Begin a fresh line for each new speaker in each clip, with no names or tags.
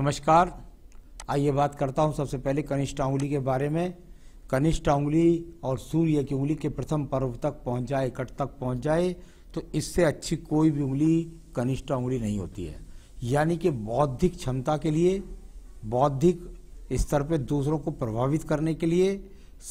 नमस्कार आइए बात करता हूँ सबसे पहले कनिष्ठा उंगली के बारे में कनिष्ठा उंगली और सूर्य की उंगली के प्रथम पर्व तक पहुँच जाए इकट तक पहुँच जाए तो इससे अच्छी कोई भी उंगली कनिष्ठा उंगली नहीं होती है यानी कि बौद्धिक क्षमता के लिए बौद्धिक स्तर पर दूसरों को प्रभावित करने के लिए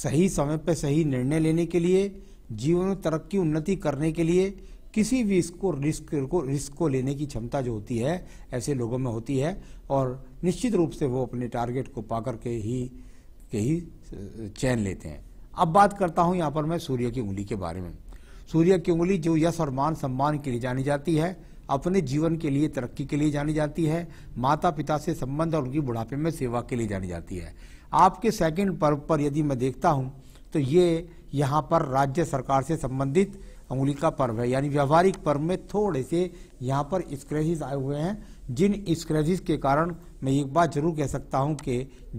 सही समय पर सही निर्णय लेने के लिए जीवन में तरक्की उन्नति करने के लिए किसी भी इसको रिस्क को रिस्क को लेने की क्षमता जो होती है ऐसे लोगों में होती है और निश्चित रूप से वो अपने टारगेट को पाकर के ही के ही चैन लेते हैं अब बात करता हूँ यहाँ पर मैं सूर्य की उंगली के बारे में सूर्य की उंगली जो यश और मान सम्मान के लिए जानी जाती है अपने जीवन के लिए तरक्की के लिए जानी जाती है माता पिता से संबंध और उनकी बुढ़ापे में सेवा के लिए जानी जाती है आपके सेकेंड पर्व पर यदि मैं देखता हूँ तो ये यहाँ पर राज्य सरकार से संबंधित का पर्व है यानी व्यवहारिक पर्व में थोड़े से यहाँ पर स्क्रैचेज आए हुए हैं जिन स्क्रैचेज के कारण मैं एक बात जरूर कह सकता हूँ कि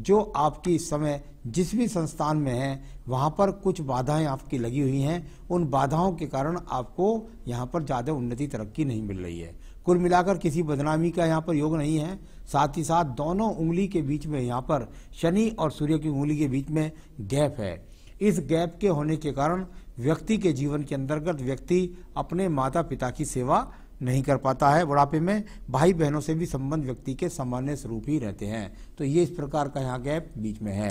जो आपकी इस समय जिस भी संस्थान में है वहाँ पर कुछ बाधाएं आपकी लगी हुई हैं उन बाधाओं के कारण आपको यहाँ पर ज़्यादा उन्नति तरक्की नहीं मिल रही है कुल मिलाकर किसी बदनामी का यहाँ पर योग नहीं है साथ ही साथ दोनों उंगली के बीच में यहाँ पर शनि और सूर्य की उंगली के बीच में गैप है इस गैप के होने के कारण व्यक्ति के जीवन के अंतर्गत व्यक्ति अपने माता पिता की सेवा नहीं कर पाता है बुढ़ापे में भाई बहनों से भी संबंध व्यक्ति के सामान्य स्वरूप ही रहते हैं तो ये इस प्रकार का यहाँ गैप बीच में है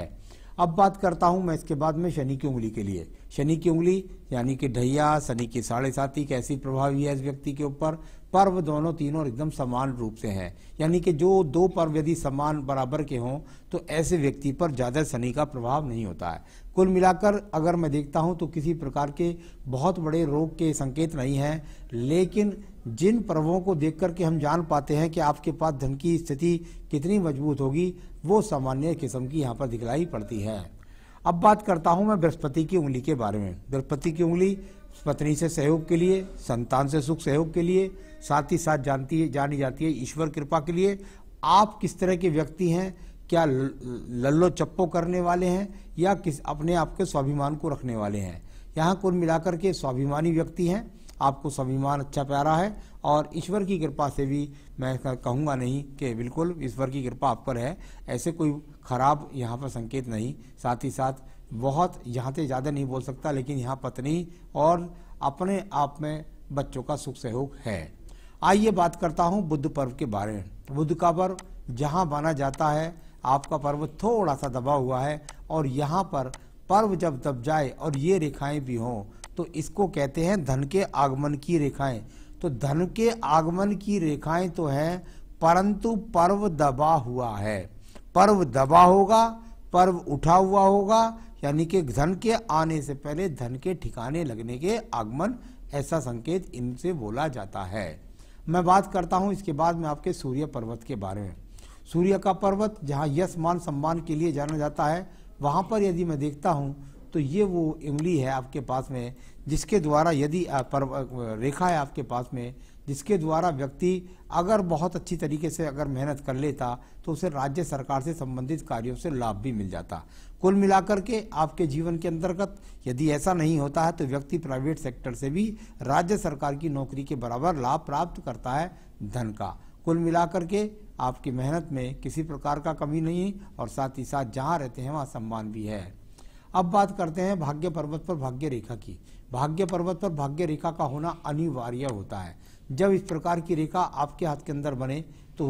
अब बात करता हूँ मैं इसके बाद में शनि की उंगली के लिए शनि की उंगली यानी कि ढैया शनि की साढ़े साथी कैसी प्रभावी है इस व्यक्ति के ऊपर पर्व दोनों तीनों एकदम समान रूप से हैं यानी कि जो दो पर्व यदि समान बराबर के हों तो ऐसे व्यक्ति पर ज़्यादा शनि का प्रभाव नहीं होता है कुल मिलाकर अगर मैं देखता हूं तो किसी प्रकार के बहुत बड़े रोग के संकेत नहीं हैं लेकिन जिन पर्वों को देख करके हम जान पाते हैं कि आपके पास धन की स्थिति कितनी मजबूत होगी वो सामान्य किस्म की यहाँ पर दिखलाई पड़ती है अब बात करता हूं मैं बृहस्पति की उंगली के बारे में बृहस्पति की उंगली पत्नी से सहयोग के लिए संतान से सुख सहयोग के लिए साथ ही साथ जानती है जानी जाती है ईश्वर कृपा के लिए आप किस तरह के व्यक्ति हैं क्या लल्लो चप्पो करने वाले हैं या किस अपने आप के स्वाभिमान को रखने वाले हैं यहाँ कुल मिलाकर के स्वाभिमानी व्यक्ति हैं आपको स्वाभिमान अच्छा प्यारा है और ईश्वर की कृपा से भी मैं कहूँगा नहीं कि बिल्कुल ईश्वर की कृपा आप पर है ऐसे कोई खराब यहाँ पर संकेत नहीं साथ ही साथ बहुत यहाँ से ज़्यादा नहीं बोल सकता लेकिन यहाँ पत्नी और अपने आप में बच्चों का सुख सहयोग है आइए बात करता हूँ बुद्ध पर्व के बारे में बुद्ध का पर्व जहाँ माना जाता है आपका पर्व थोड़ा सा दबा हुआ है और यहाँ पर पर्व जब दब जाए और ये रेखाएं भी हों तो इसको कहते हैं धन के आगमन की रेखाएं तो धन के आगमन की रेखाएं तो हैं परंतु पर्व दबा हुआ है पर्व दबा होगा पर्व उठा हुआ होगा यानी कि धन के आने से पहले धन के ठिकाने लगने के आगमन ऐसा संकेत इनसे बोला जाता है मैं बात करता हूं इसके बाद में आपके सूर्य पर्वत के बारे में सूर्य का पर्वत जहां यश मान सम्मान के लिए जाना जाता है वहां पर यदि मैं देखता हूं तो ये वो इमली है आपके पास में जिसके द्वारा यदि पर रेखा है आपके पास में जिसके द्वारा व्यक्ति अगर बहुत अच्छी तरीके से अगर मेहनत कर लेता तो उसे राज्य सरकार से संबंधित कार्यों से लाभ भी मिल जाता कुल मिलाकर के आपके जीवन के अंतर्गत यदि ऐसा नहीं होता है तो व्यक्ति प्राइवेट सेक्टर से भी राज्य सरकार की नौकरी के बराबर लाभ प्राप्त करता है धन का कुल मिलाकर के आपकी मेहनत में किसी प्रकार का कमी नहीं और साथ ही साथ जहाँ रहते हैं वहाँ सम्मान भी है अब बात करते हैं भाग्य पर्वत पर भाग्य रेखा की भाग्य पर्वत पर भाग्य रेखा का होना अनिवार्य होता है जब इस प्रकार की रेखा आपके हाथ के अंदर बने तो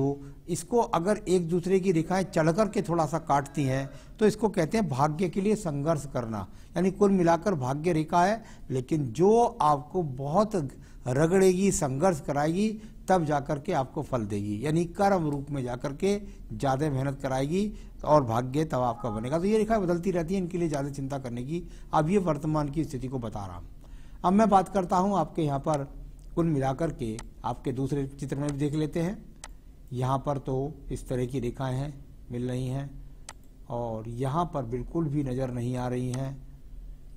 इसको अगर एक दूसरे की रेखाएं चढ़ करके थोड़ा सा काटती हैं तो इसको कहते हैं भाग्य के लिए संघर्ष करना यानी कुल मिलाकर भाग्य रेखा है लेकिन जो आपको बहुत रगड़ेगी संघर्ष कराएगी तब जाकर के आपको फल देगी यानी कर्म रूप में जाकर के ज़्यादा मेहनत कराएगी और भाग्य तब आपका बनेगा तो ये रेखा बदलती रहती है इनके लिए ज़्यादा चिंता करने की अब ये वर्तमान की स्थिति को बता रहा हूँ अब मैं बात करता हूँ आपके यहाँ पर कुल मिलाकर के आपके दूसरे चित्र में भी देख लेते हैं यहाँ पर तो इस तरह की रेखाएं हैं मिल रही हैं और यहाँ पर बिल्कुल भी नज़र नहीं आ रही हैं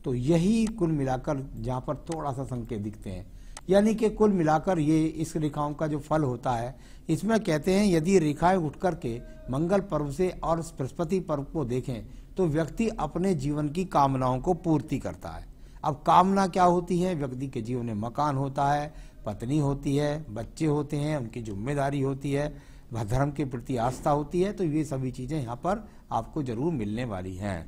तो यही कुल मिलाकर जहाँ पर थोड़ा सा संकेत दिखते हैं यानी कि कुल मिलाकर ये इस रेखाओं का जो फल होता है इसमें कहते हैं यदि रेखाएं उठ करके मंगल पर्व से और बृहस्पति पर्व को देखें तो व्यक्ति अपने जीवन की कामनाओं को पूर्ति करता है अब कामना क्या होती है व्यक्ति के जीवन में मकान होता है पत्नी होती है बच्चे होते हैं उनकी जिम्मेदारी होती है धर्म के प्रति आस्था होती है तो ये सभी चीज़ें यहाँ पर आपको जरूर मिलने वाली हैं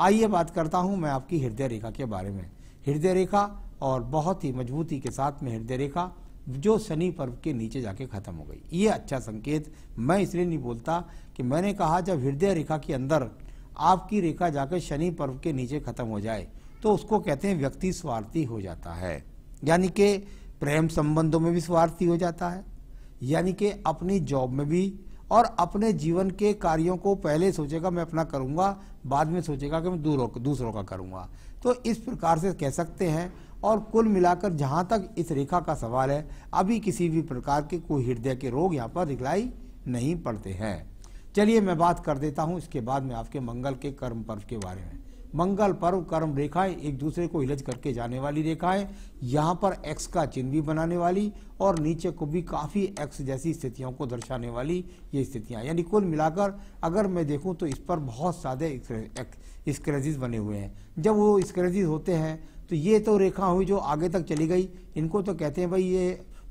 आइए बात करता हूँ मैं आपकी हृदय रेखा के बारे में हृदय रेखा और बहुत ही मजबूती के साथ में हृदय रेखा जो शनि पर्व के नीचे जाके खत्म हो गई ये अच्छा संकेत मैं इसलिए नहीं बोलता कि मैंने कहा जब हृदय रेखा के अंदर आपकी रेखा जाकर शनि पर्व के नीचे खत्म हो जाए तो उसको कहते हैं व्यक्ति स्वार्थी हो जाता है यानी कि प्रेम संबंधों में भी स्वार्थी हो जाता है यानी कि अपनी जॉब में भी और अपने जीवन के कार्यों को पहले सोचेगा मैं अपना करूंगा बाद में सोचेगा कि मैं दूरों दूसरों का करूंगा तो इस प्रकार से कह सकते हैं और कुल मिलाकर जहाँ तक इस रेखा का सवाल है अभी किसी भी प्रकार के कोई हृदय के रोग यहाँ पर दिखलाई नहीं पड़ते हैं चलिए मैं बात कर देता हूँ इसके बाद में आपके मंगल के कर्म पर्व के बारे में मंगल पर्व कर्म रेखाएं एक दूसरे को इलज करके जाने वाली रेखाएं यहाँ पर एक्स का चिन्ह भी बनाने वाली और नीचे को भी काफ़ी एक्स जैसी स्थितियों को दर्शाने वाली ये स्थितियाँ यानी कुल मिलाकर अगर मैं देखूँ तो इस पर बहुत सारे स्क्रेजिज बने हुए हैं जब वो स्क्रेजिज होते हैं तो ये तो रेखा हुई जो आगे तक चली गई इनको तो कहते हैं भाई ये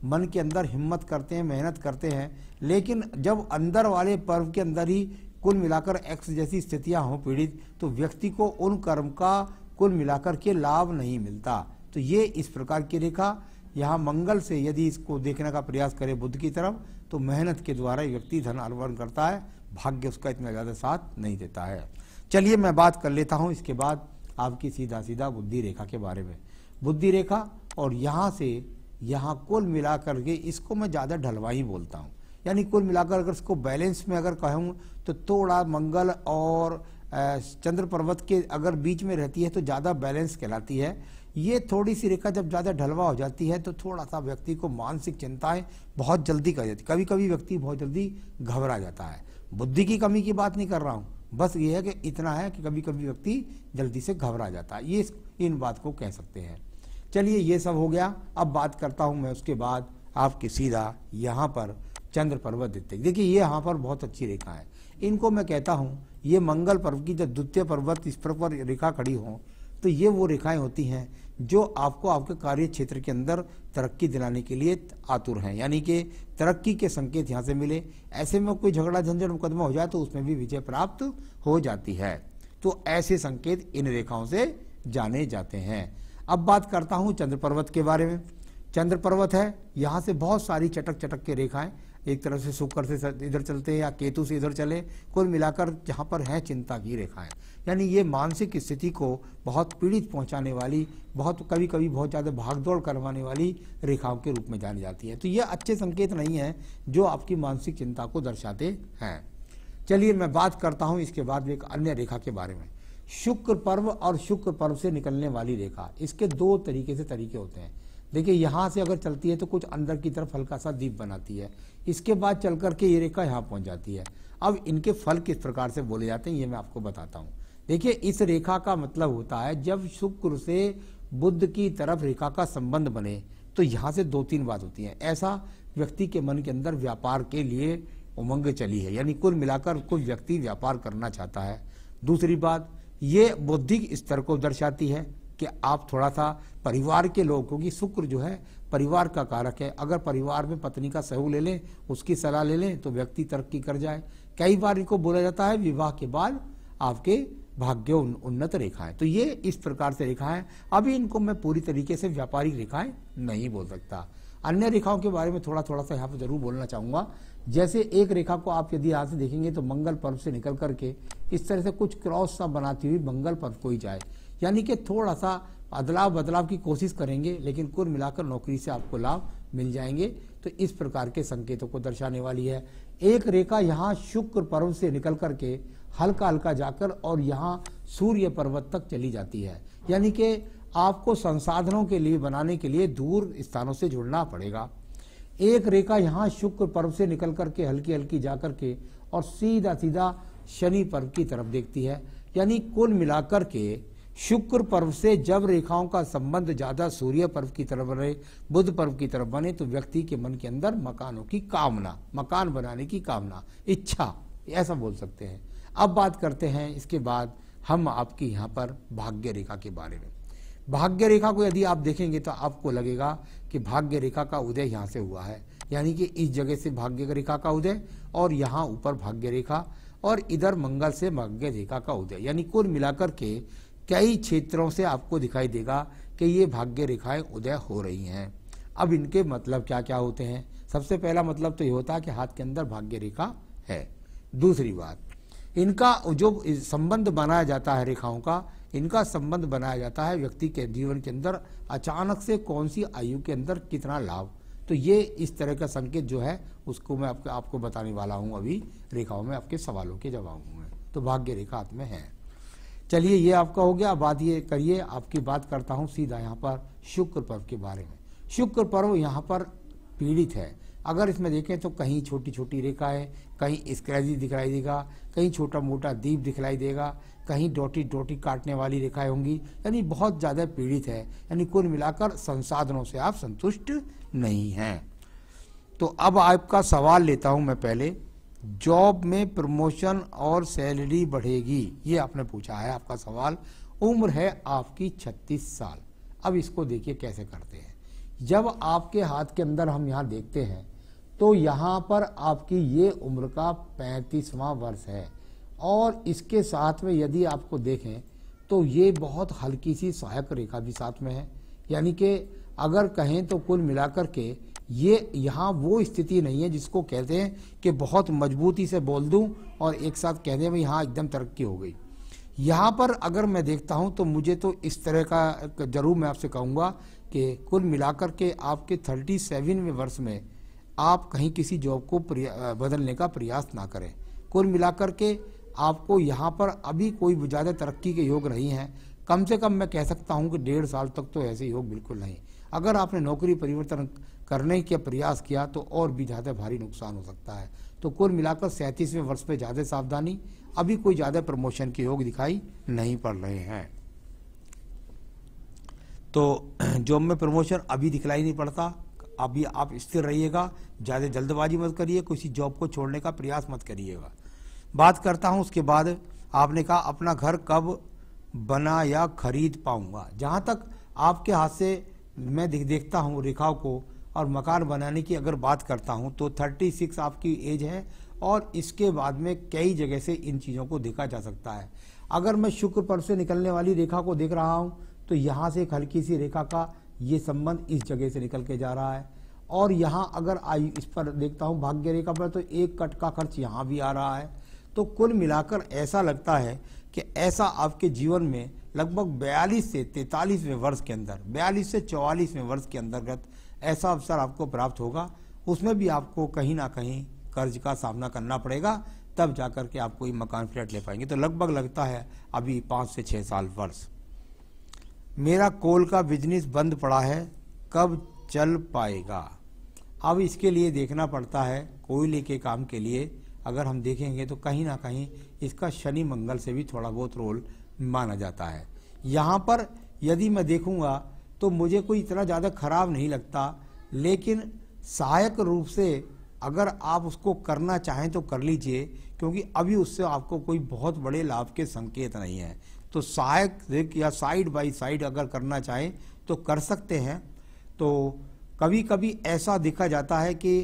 मन के अंदर हिम्मत करते हैं मेहनत करते हैं लेकिन जब अंदर वाले पर्व के अंदर ही कुल मिलाकर एक्स जैसी स्थितियां हों पीड़ित तो व्यक्ति को उन कर्म का कुल मिलाकर के लाभ नहीं मिलता तो ये इस प्रकार की रेखा यहाँ मंगल से यदि इसको देखने का प्रयास करे बुद्ध की तरफ तो मेहनत के द्वारा व्यक्ति धन अर्पण करता है भाग्य उसका इतना ज़्यादा साथ नहीं देता है चलिए मैं बात कर लेता हूँ इसके बाद आपकी सीधा सीधा बुद्धि रेखा के बारे में बुद्धि रेखा और यहाँ से यहाँ कुल मिला करके इसको मैं ज़्यादा ढलवाई बोलता हूँ यानी कुल मिलाकर अगर इसको बैलेंस में अगर कहूँ तो थोड़ा मंगल और चंद्र पर्वत के अगर बीच में रहती है तो ज़्यादा बैलेंस कहलाती है ये थोड़ी सी रेखा जब ज़्यादा ढलवा हो जाती है तो थोड़ा सा व्यक्ति को मानसिक चिंताएँ बहुत जल्दी कर जाती कभी कभी व्यक्ति बहुत जल्दी घबरा जाता है बुद्धि की कमी की बात नहीं कर रहा हूँ बस ये है कि इतना है कि कभी कभी व्यक्ति जल्दी से घबरा जाता है ये इन बात को कह सकते हैं चलिए ये सब हो गया अब बात करता हूँ मैं उसके बाद आपके सीधा यहाँ पर चंद्र पर्वत देते देखिए ये यहाँ पर बहुत अच्छी रेखा है इनको मैं कहता हूँ ये मंगल पर्व की जब द्वितीय पर्वत इस पर रेखा खड़ी हो तो ये वो रेखाएं होती हैं जो आपको आपके कार्य क्षेत्र के अंदर तरक्की दिलाने के लिए आतुर हैं यानी कि तरक्की के संकेत यहाँ से मिले ऐसे में कोई झगड़ा झंझट मुकदमा हो जाए तो उसमें भी विजय प्राप्त हो जाती है तो ऐसे संकेत इन रेखाओं से जाने जाते हैं अब बात करता हूँ चंद्र पर्वत के बारे में चंद्र पर्वत है यहाँ से बहुत सारी चटक चटक के रेखाएं एक तरह से शुक्र से इधर चलते या केतु से इधर चले कुल मिलाकर जहाँ पर है चिंता की रेखाएं यानी ये मानसिक स्थिति को बहुत पीड़ित पहुँचाने वाली बहुत कभी कभी बहुत ज़्यादा भागदौड़ करवाने वाली रेखाओं के रूप में जानी जाती है तो ये अच्छे संकेत नहीं हैं जो आपकी मानसिक चिंता को दर्शाते हैं चलिए मैं बात करता हूँ इसके बाद एक अन्य रेखा के बारे में शुक्र पर्व और शुक्र पर्व से निकलने वाली रेखा इसके दो तरीके से तरीके होते हैं देखिए यहाँ से अगर चलती है तो कुछ अंदर की तरफ हल्का सा दीप बनाती है इसके बाद चल करके ये रेखा यहाँ पहुँच जाती है अब इनके फल किस प्रकार से बोले जाते हैं ये मैं आपको बताता हूँ देखिए इस रेखा का मतलब होता है जब शुक्र से बुद्ध की तरफ रेखा का संबंध बने तो यहाँ से दो तीन बात होती है ऐसा व्यक्ति के मन के अंदर व्यापार के लिए उमंग चली है यानी कुल मिलाकर कोई व्यक्ति व्यापार करना चाहता है दूसरी बात ये बौद्धिक स्तर को दर्शाती है कि आप थोड़ा सा परिवार के लोग क्योंकि शुक्र जो है परिवार का कारक है अगर परिवार में पत्नी का सहयोग ले लें उसकी सलाह ले लें तो व्यक्ति तरक्की कर जाए कई बार इनको बोला जाता है विवाह के बाद आपके भाग्य उन्नत रेखाएं तो ये इस प्रकार से रेखाएं अभी इनको मैं पूरी तरीके से व्यापारिक रेखाएं नहीं बोल सकता अन्य रेखाओं के बारे में थोड़ा थोड़ा सा यहाँ पर जरूर बोलना चाहूंगा जैसे एक रेखा को आप यदि यहां से देखेंगे तो मंगल पर्व से निकल करके इस तरह से कुछ क्रॉस सा बनाती हुई मंगल पर्व को ही जाए यानी कि थोड़ा सा बदलाव बदलाव की कोशिश करेंगे लेकिन कुल मिलाकर नौकरी से आपको लाभ मिल जाएंगे तो इस प्रकार के संकेतों को दर्शाने वाली है एक रेखा यहाँ शुक्र पर्व से निकल करके हल्का हल्का जाकर और यहाँ सूर्य पर्वत तक चली जाती है यानी कि आपको संसाधनों के लिए बनाने के लिए दूर स्थानों से जुड़ना पड़ेगा एक रेखा यहाँ शुक्र पर्व से निकल करके हल्की हल्की जा करके और सीधा सीधा शनि पर्व की तरफ देखती है यानी कुल मिलाकर के शुक्र पर्व से जब रेखाओं का संबंध ज्यादा सूर्य पर्व की तरफ बने बुध पर्व की तरफ बने तो व्यक्ति के मन के अंदर मकानों की कामना मकान बनाने की कामना इच्छा ऐसा बोल सकते हैं अब बात करते हैं इसके बाद हम आपकी यहाँ पर भाग्य रेखा के बारे में भाग्य रेखा को यदि आप देखेंगे तो आपको लगेगा कि भाग्य रेखा का उदय यहाँ से हुआ है यानी कि इस जगह से भाग्य रेखा का उदय और यहाँ ऊपर भाग्य रेखा और इधर मंगल से भाग्य रेखा का उदय यानी कुल मिलाकर के कई क्षेत्रों से आपको दिखाई देगा कि ये भाग्य रेखाएं उदय हो रही हैं अब इनके मतलब क्या क्या होते हैं सबसे पहला मतलब तो ये होता है कि हाथ के अंदर भाग्य रेखा है दूसरी बात इनका जो संबंध बनाया जाता है रेखाओं का इनका संबंध बनाया जाता है व्यक्ति के जीवन के अंदर अचानक से कौन सी आयु के अंदर कितना लाभ तो ये इस तरह का संकेत जो है उसको मैं आपको आपको बताने वाला हूँ अभी रेखाओं में आपके सवालों के जवाब में तो भाग्य रेखा हाथ में है चलिए ये आपका हो गया बात ये करिए आपकी बात करता हूँ सीधा यहाँ पर शुक्र पर्व के बारे में शुक्र पर्व यहाँ पर पीड़ित है अगर इसमें देखें तो कहीं छोटी छोटी रेखाएं कहीं स्क्रैचेस दिखलाई देगा कहीं छोटा मोटा दीप दिखलाई देगा कहीं डोटी डोटी काटने वाली रेखाएं होंगी यानी बहुत ज़्यादा पीड़ित है यानी कुल मिलाकर संसाधनों से आप संतुष्ट नहीं हैं तो अब आपका सवाल लेता हूं मैं पहले जॉब में प्रमोशन और सैलरी बढ़ेगी ये आपने पूछा है आपका सवाल उम्र है आपकी 36 साल अब इसको देखिए कैसे करते हैं जब आपके हाथ के अंदर हम यहाँ देखते हैं तो यहाँ पर आपकी ये उम्र का पैंतीसवां वर्ष है और इसके साथ में यदि आपको देखें तो ये बहुत हल्की सी सहायक रेखा भी साथ में है यानी कि अगर कहें तो कुल मिलाकर के ये यहाँ वो स्थिति नहीं है जिसको कहते हैं कि बहुत मजबूती से बोल दूँ और एक साथ दें भाई यहाँ एकदम तरक्की हो गई यहाँ पर अगर मैं देखता हूँ तो मुझे तो इस तरह का जरूर मैं आपसे कहूँगा कि कुल मिलाकर के आपके थर्टी सेवनवें वर्ष में आप कहीं किसी जॉब को बदलने का प्रयास ना करें कुल मिलाकर के आपको यहाँ पर अभी कोई ज़्यादा तरक्की के योग नहीं हैं कम से कम मैं कह सकता हूँ कि डेढ़ साल तक तो ऐसे योग बिल्कुल नहीं अगर आपने नौकरी परिवर्तन करने के प्रयास किया तो और भी ज़्यादा भारी नुकसान हो सकता है तो कुल मिलाकर सैंतीसवें वर्ष में ज़्यादा सावधानी अभी कोई ज़्यादा प्रमोशन के योग दिखाई नहीं पड़ रहे हैं तो जॉब में प्रमोशन अभी दिखलाई नहीं पड़ता अभी आप स्थिर रहिएगा ज़्यादा जल्दबाजी मत करिए किसी जॉब को छोड़ने का प्रयास मत करिएगा बात करता हूँ उसके बाद आपने कहा अपना घर कब बना या खरीद पाऊंगा जहाँ तक आपके हाथ से मैं देखता हूँ रेखाओं को और मकान बनाने की अगर बात करता हूँ तो 36 आपकी एज है और इसके बाद में कई जगह से इन चीज़ों को देखा जा सकता है अगर मैं शुक्र पर्व से निकलने वाली रेखा को देख रहा हूँ तो यहाँ से एक हल्की सी रेखा का ये संबंध इस जगह से निकल के जा रहा है और यहाँ अगर आई इस पर देखता हूँ भाग्य रेखा पर तो एक कट का खर्च यहाँ भी आ रहा है तो कुल मिलाकर ऐसा लगता है कि ऐसा आपके जीवन में लगभग 42 से 43वें वर्ष के अंदर 42 से 44वें वर्ष के अंतर्गत ऐसा अवसर आपको प्राप्त होगा उसमें भी आपको कहीं ना कहीं कर्ज का सामना करना पड़ेगा तब जाकर के आप कोई मकान फ्लैट ले पाएंगे तो लगभग लगता है अभी पाँच से छः साल वर्ष मेरा कोल का बिजनेस बंद पड़ा है कब चल पाएगा अब इसके लिए देखना पड़ता है कोयले के काम के लिए अगर हम देखेंगे तो कहीं ना कहीं इसका शनि मंगल से भी थोड़ा बहुत रोल माना जाता है यहाँ पर यदि मैं देखूँगा तो मुझे कोई इतना ज़्यादा खराब नहीं लगता लेकिन सहायक रूप से अगर आप उसको करना चाहें तो कर लीजिए क्योंकि अभी उससे आपको कोई बहुत बड़े लाभ के संकेत नहीं हैं तो सहायक या साइड बाय साइड अगर करना चाहें तो कर सकते हैं तो कभी कभी ऐसा देखा जाता है कि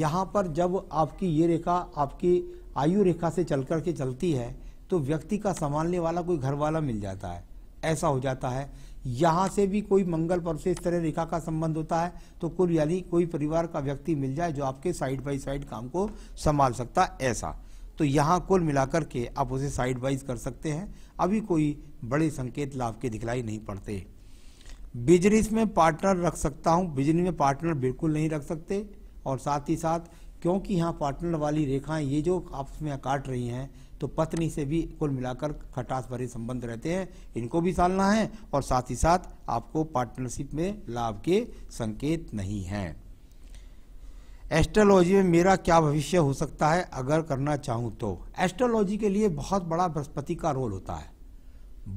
यहाँ पर जब आपकी ये रेखा आपकी आयु रेखा से चल के चलती है तो व्यक्ति का संभालने वाला कोई घर वाला मिल जाता है ऐसा हो जाता है यहाँ से भी कोई मंगल पर्व से इस तरह रेखा का संबंध होता है तो कुल यानी कोई परिवार का व्यक्ति मिल जाए जो आपके साइड बाई साइड काम को संभाल सकता ऐसा तो यहाँ कुल मिलाकर के आप उसे साइड वाइज कर सकते हैं अभी कोई बड़े संकेत लाभ के दिखलाई नहीं पड़ते बिजनेस में पार्टनर रख सकता हूँ बिजनेस में पार्टनर बिल्कुल नहीं रख सकते और साथ ही साथ क्योंकि यहाँ पार्टनर वाली रेखाएं ये जो आपस में काट रही हैं तो पत्नी से भी कुल मिलाकर खटास भरे संबंध रहते हैं इनको भी सालना है और साथ ही साथ आपको पार्टनरशिप में लाभ के संकेत नहीं हैं एस्ट्रोलॉजी में मेरा क्या भविष्य हो सकता है अगर करना चाहूं तो एस्ट्रोलॉजी के लिए बहुत बड़ा बृहस्पति का रोल होता है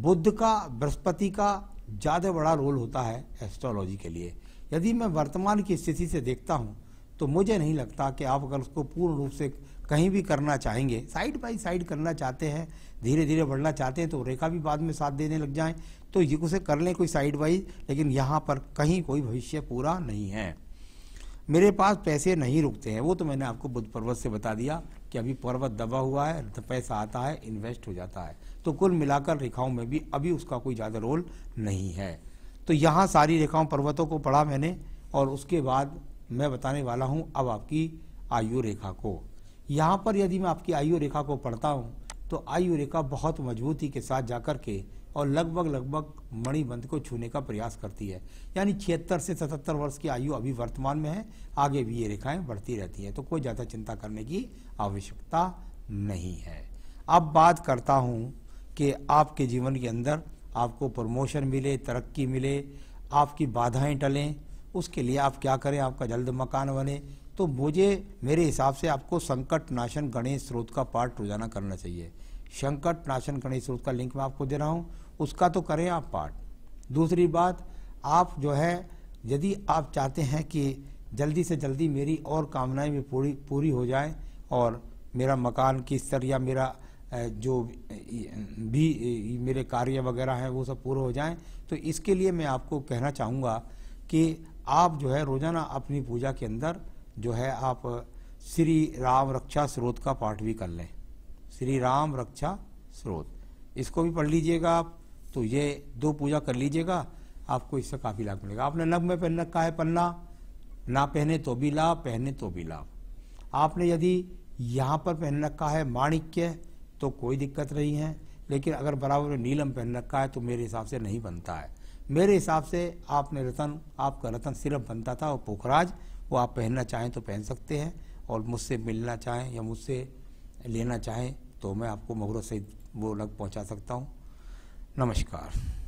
बुद्ध का बृहस्पति का ज़्यादा बड़ा रोल होता है एस्ट्रोलॉजी के लिए यदि मैं वर्तमान की स्थिति से देखता हूँ तो मुझे नहीं लगता कि आप अगर उसको पूर्ण रूप से कहीं भी करना चाहेंगे साइड बाई साइड करना चाहते हैं धीरे धीरे बढ़ना चाहते हैं तो रेखा भी बाद में साथ देने लग जाए तो ये उसे कर लें कोई साइड बाई लेकिन यहाँ पर कहीं कोई भविष्य पूरा नहीं है मेरे पास पैसे नहीं रुकते हैं वो तो मैंने आपको बुद्ध पर्वत से बता दिया कि अभी पर्वत दबा हुआ है तो पैसा आता है इन्वेस्ट हो जाता है तो कुल मिलाकर रेखाओं में भी अभी उसका कोई ज़्यादा रोल नहीं है तो यहाँ सारी रेखाओं पर्वतों को पढ़ा मैंने और उसके बाद मैं बताने वाला हूँ अब आपकी आयु रेखा को यहाँ पर यदि मैं आपकी आयु रेखा को पढ़ता हूँ तो आयु रेखा बहुत मजबूती के साथ जाकर के और लगभग लगभग मणिबंध को छूने का प्रयास करती है यानी छिहत्तर से सतहत्तर वर्ष की आयु अभी वर्तमान में है आगे भी ये रेखाएं बढ़ती रहती हैं तो कोई ज़्यादा चिंता करने की आवश्यकता नहीं है अब बात करता हूँ कि आपके जीवन के अंदर आपको प्रमोशन मिले तरक्की मिले आपकी बाधाएं टलें उसके लिए आप क्या करें आपका जल्द मकान बने तो मुझे मेरे हिसाब से आपको संकट नाशन गणेश स्रोत का पाठ रोजाना करना चाहिए संकट नाशन गणेश स्रोत का लिंक मैं आपको दे रहा हूँ उसका तो करें आप पाठ दूसरी बात आप जो है यदि आप चाहते हैं कि जल्दी से जल्दी मेरी और कामनाएं भी पूरी पूरी हो जाए और मेरा मकान की स्तर या मेरा जो भी मेरे कार्य वगैरह हैं वो सब पूरे हो जाएं तो इसके लिए मैं आपको कहना चाहूँगा कि आप जो है रोज़ाना अपनी पूजा के अंदर जो है आप श्री राम रक्षा स्रोत का पाठ भी कर लें श्री राम रक्षा स्रोत इसको भी पढ़ लीजिएगा आप तो ये दो पूजा कर लीजिएगा आपको इससे काफ़ी लाभ मिलेगा आपने नग में पहन रखा है पन्ना ना पहने तो भी लाभ पहने तो भी लाभ आपने यदि यहाँ पर पहन रखा है माणिक्य तो कोई दिक्कत नहीं है लेकिन अगर बराबर नीलम पहन रखा है तो मेरे हिसाब से नहीं बनता है मेरे हिसाब से आपने रतन आपका रतन सिर्फ बनता था और पोखराज वो आप पहनना चाहें तो पहन सकते हैं और मुझसे मिलना चाहें या मुझसे लेना चाहें तो मैं आपको मगरों से वो लग पहुंचा सकता हूं नमस्कार